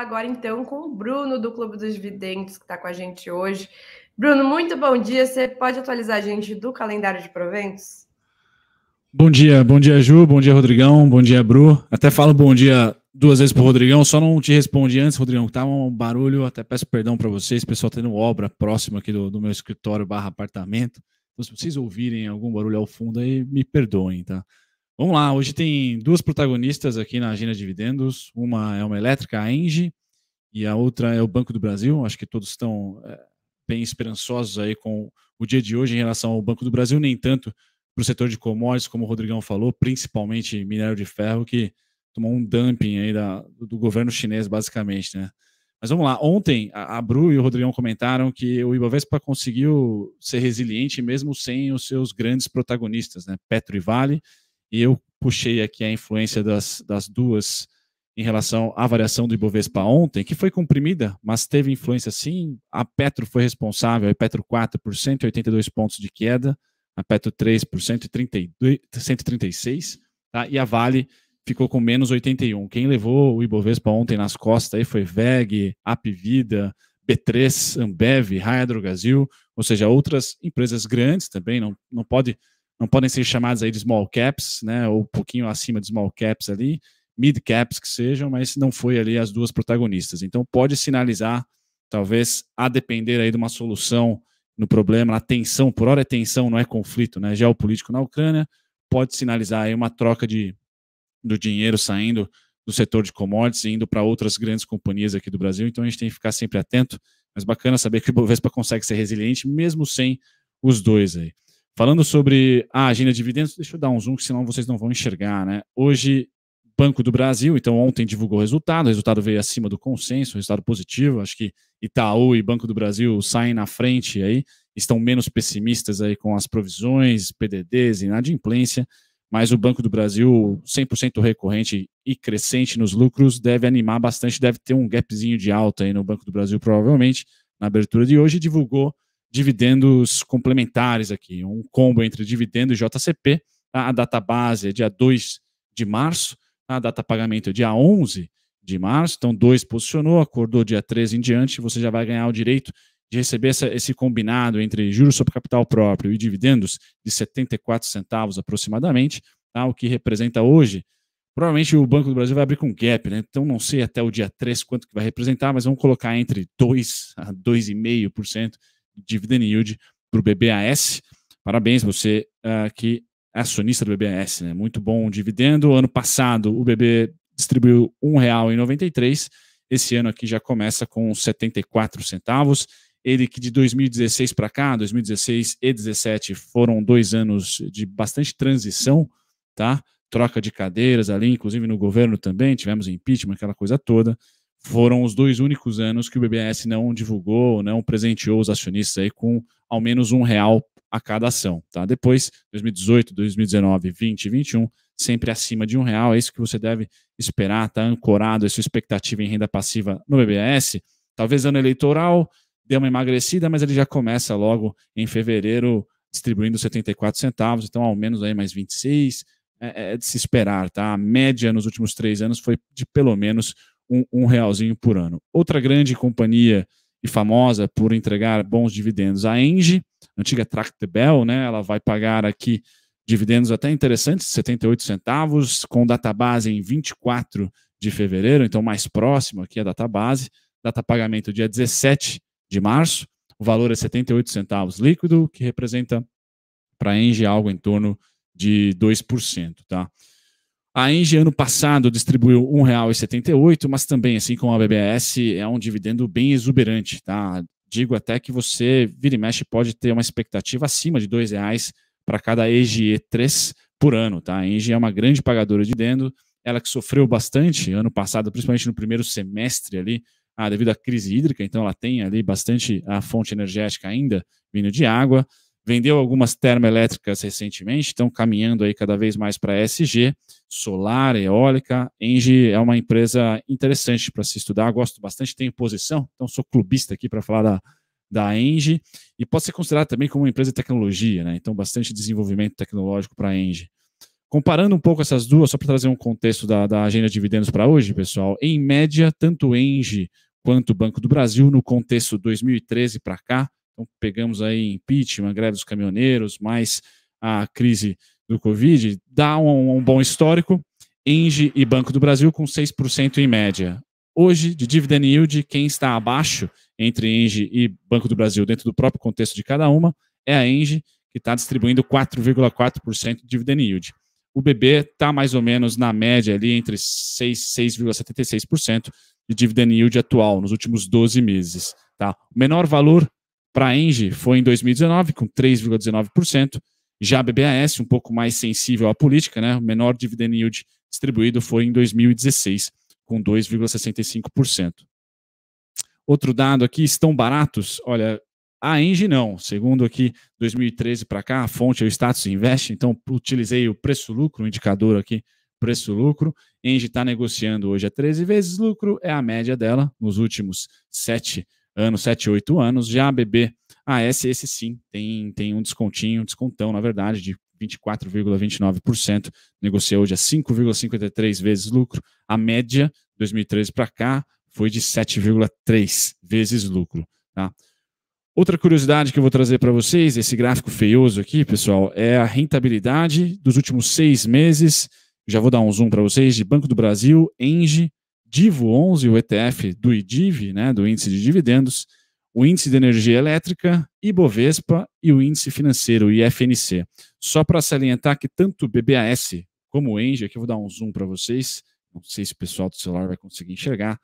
agora então com o Bruno do Clube dos Videntes que está com a gente hoje. Bruno, muito bom dia. Você pode atualizar a gente do calendário de proventos? Bom dia, bom dia Ju, bom dia Rodrigão, bom dia Bru. Até falo bom dia duas vezes pro Rodrigão, só não te respondi antes, Rodrigão, que tá um barulho, até peço perdão para vocês, pessoal tendo obra próxima aqui do, do meu escritório barra apartamento. Então, se vocês ouvirem algum barulho ao fundo aí, me perdoem, tá? Vamos lá, hoje tem duas protagonistas aqui na Agenda Dividendos. Uma é uma elétrica, a Engie, e a outra é o Banco do Brasil. Acho que todos estão é, bem esperançosos aí com o dia de hoje em relação ao Banco do Brasil, nem tanto para o setor de commodities, como o Rodrigão falou, principalmente minério de ferro, que tomou um dumping aí da, do governo chinês, basicamente, né? Mas vamos lá. Ontem, a Bru e o Rodrigão comentaram que o Ibovespa conseguiu ser resiliente mesmo sem os seus grandes protagonistas, né? Petro e Vale. E eu puxei aqui a influência das, das duas em relação à variação do Ibovespa ontem, que foi comprimida, mas teve influência sim. A Petro foi responsável, a Petro 4 por 182 pontos de queda, a Petro 3 por 132, 136, tá? e a Vale ficou com menos 81. Quem levou o Ibovespa ontem nas costas aí foi VEG, Apvida, B3, Ambev, Raia ou seja, outras empresas grandes também, não, não, pode, não podem ser chamadas aí de small caps, né, ou um pouquinho acima de small caps ali, mid caps que sejam, mas não foi ali as duas protagonistas. Então pode sinalizar, talvez, a depender aí de uma solução no problema, a tensão, por hora é tensão, não é conflito, né, geopolítico na Ucrânia, pode sinalizar aí uma troca de do dinheiro saindo do setor de commodities e indo para outras grandes companhias aqui do Brasil. Então a gente tem que ficar sempre atento. Mas bacana saber que o Bovespa consegue ser resiliente mesmo sem os dois aí. Falando sobre a agenda de dividendos, deixa eu dar um zoom, que senão vocês não vão enxergar, né? Hoje, Banco do Brasil, então ontem divulgou o resultado, o resultado veio acima do consenso, resultado positivo. Acho que Itaú e Banco do Brasil saem na frente aí, estão menos pessimistas aí com as provisões, PDDs, e inadimplência mas o Banco do Brasil 100% recorrente e crescente nos lucros deve animar bastante, deve ter um gapzinho de alta aí no Banco do Brasil provavelmente na abertura de hoje divulgou dividendos complementares aqui, um combo entre dividendo e JCP, tá? a data base é dia 2 de março, tá? a data pagamento é dia 11 de março, então dois posicionou, acordou dia 13 em diante, você já vai ganhar o direito de receber essa, esse combinado entre juros sobre capital próprio e dividendos de 74 centavos aproximadamente, tá? o que representa hoje. Provavelmente o Banco do Brasil vai abrir com gap, né? Então não sei até o dia 3 quanto que vai representar, mas vamos colocar entre 2 a 2,5% de dividend yield para o BBAS. Parabéns, você uh, que é acionista do BBAS, né? Muito bom dividendo. Ano passado o BB distribuiu R$ 1,93. Esse ano aqui já começa com 74 centavos ele que de 2016 para cá, 2016 e 2017 foram dois anos de bastante transição, tá? Troca de cadeiras ali, inclusive no governo também, tivemos impeachment, aquela coisa toda. Foram os dois únicos anos que o BBS não divulgou, não presenteou os acionistas aí com ao menos um real a cada ação, tá? Depois, 2018, 2019, 20 e 21, sempre acima de um real. É isso que você deve esperar, tá ancorado a sua expectativa em renda passiva no BBS. Talvez ano eleitoral, deu uma emagrecida, mas ele já começa logo em fevereiro distribuindo 74 centavos, então ao menos aí mais 26, é, é, é de se esperar, tá? A média nos últimos três anos foi de pelo menos um, um realzinho por ano. Outra grande companhia e famosa por entregar bons dividendos, a Engie, antiga Tractebel, né? Ela vai pagar aqui dividendos até interessantes, 78 centavos, com data base em 24 de fevereiro, então mais próximo aqui a base, data pagamento dia 17 de março. O valor é 78 centavos líquido, que representa para a Engie algo em torno de 2%. Tá? A Engie, ano passado, distribuiu R$ 1,78, mas também, assim como a BBS, é um dividendo bem exuberante. Tá? Digo até que você, vira e mexe, pode ter uma expectativa acima de R$ 2,00 para cada EGE3 por ano. Tá? A Engie é uma grande pagadora de dividendo, ela que sofreu bastante ano passado, principalmente no primeiro semestre ali, ah, devido à crise hídrica, então ela tem ali bastante a fonte energética ainda vindo de água. Vendeu algumas termoelétricas recentemente, estão caminhando aí cada vez mais para SG, solar, eólica. Engie é uma empresa interessante para se estudar, gosto bastante, tenho posição, então sou clubista aqui para falar da, da Engie, e pode ser considerada também como uma empresa de tecnologia, né? então bastante desenvolvimento tecnológico para a Engie. Comparando um pouco essas duas, só para trazer um contexto da, da agenda de dividendos para hoje, pessoal, em média, tanto Engie quanto o Banco do Brasil no contexto 2013 para cá. Então, pegamos aí impeachment, greve dos caminhoneiros, mais a crise do Covid, dá um, um bom histórico. Engie e Banco do Brasil com 6% em média. Hoje, de dividend yield, quem está abaixo entre Engie e Banco do Brasil, dentro do próprio contexto de cada uma, é a Engie, que está distribuindo 4,4% de dividend yield. O BB está mais ou menos na média ali entre 6,76% de dividend yield atual nos últimos 12 meses. Tá? O menor valor para a Engie foi em 2019, com 3,19%. Já a BBAS, um pouco mais sensível à política, né? o menor dividend yield distribuído foi em 2016, com 2,65%. Outro dado aqui, estão baratos? Olha, a Engie não. Segundo aqui, 2013 para cá, a fonte é o Status Invest, então utilizei o preço-lucro, um indicador aqui preço-lucro. Engie está negociando hoje a é 13 vezes lucro, é a média dela nos últimos 7 anos, 7, 8 anos. Já a BB AS, esse sim, tem, tem um descontinho, um descontão, na verdade, de 24,29%. Negocia hoje é a 5,53 vezes lucro. A média, 2013 para cá, foi de 7,3 vezes lucro. Tá? Outra curiosidade que eu vou trazer para vocês, esse gráfico feioso aqui, pessoal, é a rentabilidade dos últimos seis meses já vou dar um zoom para vocês de Banco do Brasil, ENGE, Divo 11, o ETF do IDIV, né, do índice de dividendos, o índice de energia elétrica, Ibovespa e o índice financeiro, IFNC. Só para salientar que tanto o BBAS como o ENGE, aqui eu vou dar um zoom para vocês, não sei se o pessoal do celular vai conseguir enxergar,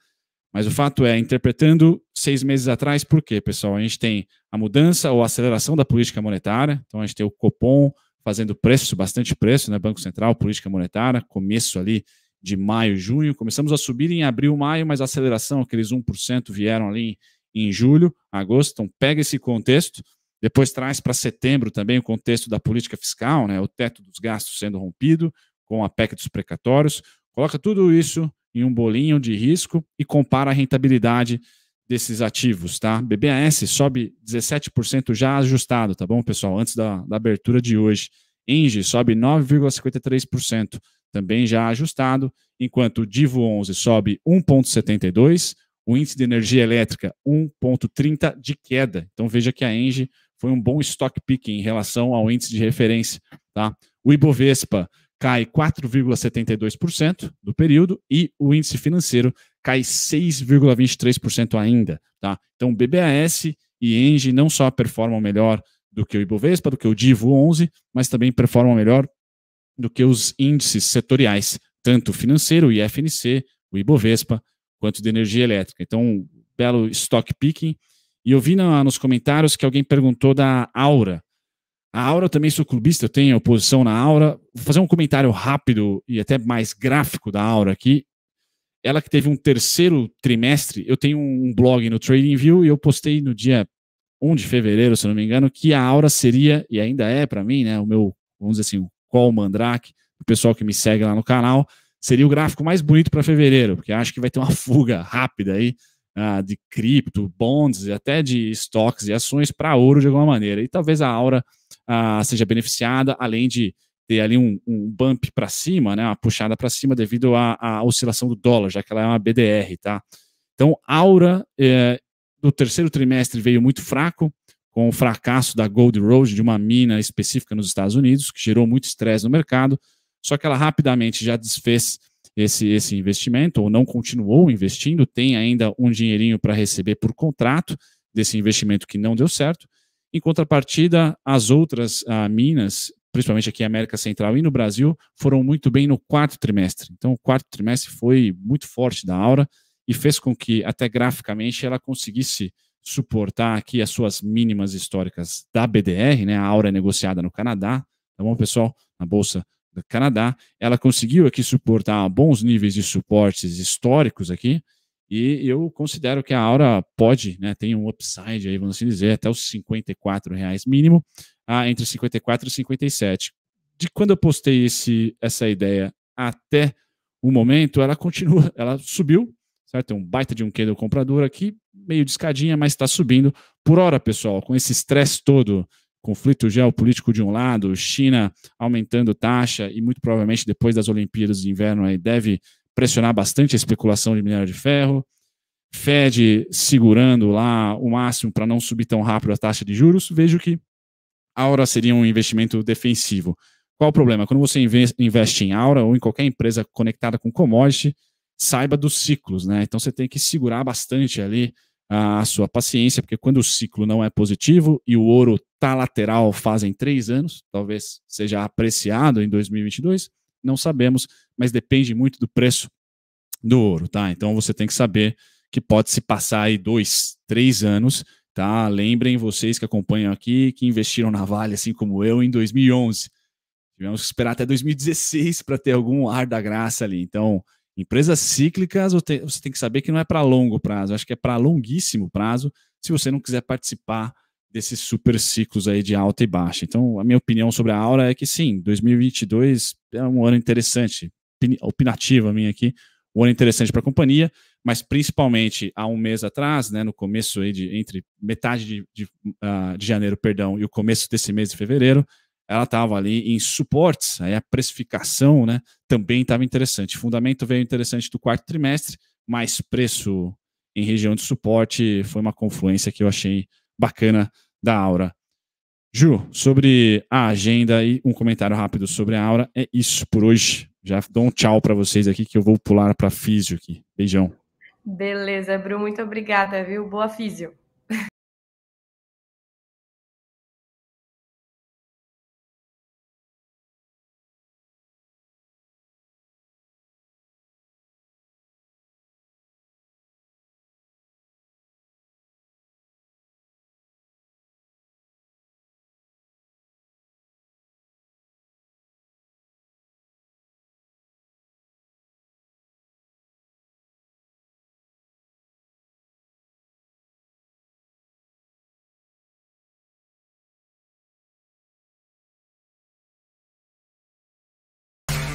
mas o fato é, interpretando seis meses atrás, por quê, pessoal? A gente tem a mudança ou aceleração da política monetária, então a gente tem o Copom, fazendo preço, bastante preço, né? Banco Central, política monetária, começo ali de maio, junho. Começamos a subir em abril, maio, mas a aceleração, aqueles 1% vieram ali em, em julho, agosto. Então, pega esse contexto, depois traz para setembro também o contexto da política fiscal, né? O teto dos gastos sendo rompido, com a PEC dos precatórios. Coloca tudo isso em um bolinho de risco e compara a rentabilidade desses ativos, tá? BBAS sobe 17% já ajustado, tá bom, pessoal? Antes da, da abertura de hoje. Engie sobe 9,53%, também já ajustado, enquanto o Divo 11 sobe 1,72%, o índice de energia elétrica 1,30% de queda. Então veja que a Engie foi um bom stock pick em relação ao índice de referência, tá? O Ibovespa cai 4,72% do período e o índice financeiro cai 6,23% ainda. Tá? Então, BBAS e Engie não só performam melhor do que o Ibovespa, do que o Divo 11, mas também performam melhor do que os índices setoriais, tanto financeiro, o IFNC, o Ibovespa, quanto de energia elétrica. Então, um belo stock picking. E eu vi na, nos comentários que alguém perguntou da Aura. A Aura eu também sou clubista, eu tenho oposição na Aura. Vou fazer um comentário rápido e até mais gráfico da Aura aqui ela que teve um terceiro trimestre, eu tenho um blog no TradingView e eu postei no dia 1 de fevereiro, se não me engano, que a Aura seria, e ainda é para mim, né, o meu, vamos dizer assim, o call mandrake, o pessoal que me segue lá no canal, seria o gráfico mais bonito para fevereiro, porque acho que vai ter uma fuga rápida aí ah, de cripto, bonds e até de estoques e ações para ouro de alguma maneira. E talvez a Aura ah, seja beneficiada, além de ter ali um, um bump para cima, né, uma puxada para cima devido à, à, oscilação do dólar, já que ela é uma BDR, tá? Então, Aura é, do terceiro trimestre veio muito fraco, com o fracasso da Gold Road, de uma mina específica nos Estados Unidos, que gerou muito estresse no mercado, só que ela rapidamente já desfez esse, esse investimento, ou não continuou investindo, tem ainda um dinheirinho para receber por contrato desse investimento que não deu certo. Em contrapartida, as outras ah, minas principalmente aqui na América Central e no Brasil, foram muito bem no quarto trimestre. Então, o quarto trimestre foi muito forte da Aura e fez com que, até graficamente, ela conseguisse suportar aqui as suas mínimas históricas da BDR, né? A Aura é negociada no Canadá, tá bom, pessoal? Na Bolsa do Canadá. Ela conseguiu aqui suportar bons níveis de suportes históricos aqui, e eu considero que a Aura pode, né, tem um upside aí, vamos assim dizer, até os 54 reais mínimo, ah, entre 54 e 57. De quando eu postei esse, essa ideia até o momento, ela continua, ela subiu, certo? Tem é um baita de um candle comprador aqui, meio de escadinha, mas está subindo. Por hora, pessoal, com esse estresse todo, conflito geopolítico de um lado, China aumentando taxa e muito provavelmente depois das Olimpíadas de inverno aí deve pressionar bastante a especulação de minério de ferro, Fed segurando lá o máximo para não subir tão rápido a taxa de juros, vejo que Aura seria um investimento defensivo. Qual o problema? Quando você investe em Aura ou em qualquer empresa conectada com commodity, saiba dos ciclos, né? Então você tem que segurar bastante ali a sua paciência, porque quando o ciclo não é positivo e o ouro tá lateral fazem três anos, talvez seja apreciado em 2022, não sabemos, mas depende muito do preço do ouro, tá? Então você tem que saber que pode se passar aí dois, três anos, tá? Lembrem vocês que acompanham aqui, que investiram na Vale, assim como eu, em 2011. Tivemos que esperar até 2016 para ter algum ar da graça ali. Então, empresas cíclicas, você tem que saber que não é para longo prazo, acho que é para longuíssimo prazo, se você não quiser participar desses super ciclos aí de alta e baixa. Então, a minha opinião sobre a Aura é que sim, 2022 é um ano interessante, opinativa minha aqui, um ano interessante para a companhia, mas principalmente há um mês atrás, né, no começo aí de, entre metade de, de, uh, de janeiro perdão, e o começo desse mês de fevereiro, ela estava ali em suportes, aí a precificação né, também estava interessante. fundamento veio interessante do quarto trimestre, mais preço em região de suporte foi uma confluência que eu achei bacana da Aura. Ju, sobre a agenda e um comentário rápido sobre a Aura, é isso por hoje. Já dou um tchau para vocês aqui que eu vou pular para físio aqui. Beijão. Beleza, Bru, muito obrigada, viu? Boa físio.